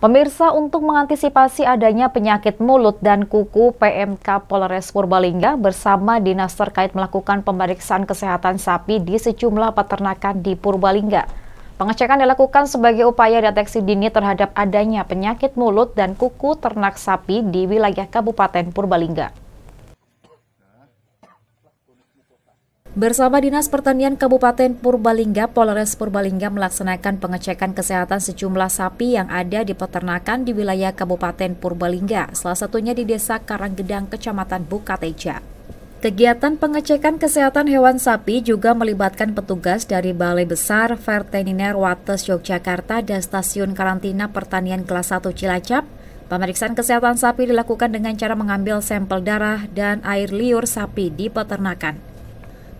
Pemirsa, untuk mengantisipasi adanya penyakit mulut dan kuku, PMK Polres Purbalingga bersama dinas terkait melakukan pemeriksaan kesehatan sapi di sejumlah peternakan di Purbalingga. Pengecekan dilakukan sebagai upaya deteksi dini terhadap adanya penyakit mulut dan kuku ternak sapi di wilayah Kabupaten Purbalingga. Bersama Dinas Pertanian Kabupaten Purbalingga, Polres Purbalingga melaksanakan pengecekan kesehatan sejumlah sapi yang ada di peternakan di wilayah Kabupaten Purbalingga, salah satunya di Desa Karanggedang, Kecamatan Bukateja. Kegiatan pengecekan kesehatan hewan sapi juga melibatkan petugas dari Balai Besar, Veteriner Wates Yogyakarta, dan Stasiun Karantina Pertanian Kelas 1 Cilacap, Pemeriksaan kesehatan sapi dilakukan dengan cara mengambil sampel darah dan air liur sapi di peternakan.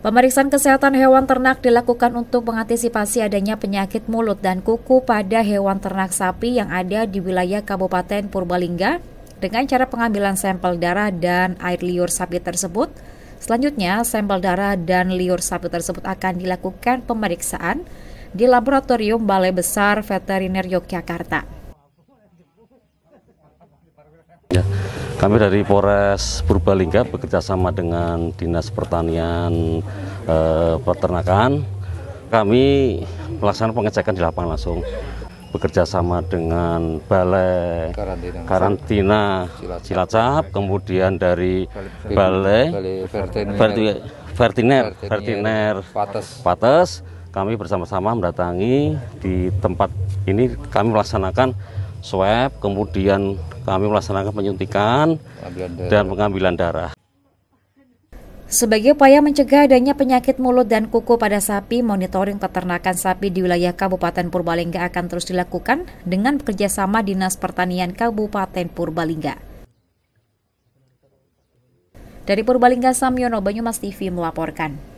Pemeriksaan kesehatan hewan ternak dilakukan untuk mengantisipasi adanya penyakit mulut dan kuku pada hewan ternak sapi yang ada di wilayah Kabupaten Purbalingga dengan cara pengambilan sampel darah dan air liur sapi tersebut. Selanjutnya, sampel darah dan liur sapi tersebut akan dilakukan pemeriksaan di Laboratorium Balai Besar Veteriner Yogyakarta. Ya. Kami dari Polres Purbalingga bekerjasama dengan Dinas Pertanian e, Peternakan. Kami melaksanakan pengecekan di lapangan langsung bekerjasama dengan Balai Karantina, Karantina Cilacap, Cilacap, kemudian dari Balai, Balai Vertiner, Vertiner Pates. kami bersama-sama mendatangi di tempat ini kami melaksanakan swab, kemudian kami melaksanakan penyuntikan dan pengambilan darah. Sebagai upaya mencegah adanya penyakit mulut dan kuku pada sapi, monitoring peternakan sapi di wilayah Kabupaten Purbalingga akan terus dilakukan dengan bekerjasama Dinas Pertanian Kabupaten Purbalingga. Dari Purbalingga, Samyono Banyumas TV melaporkan.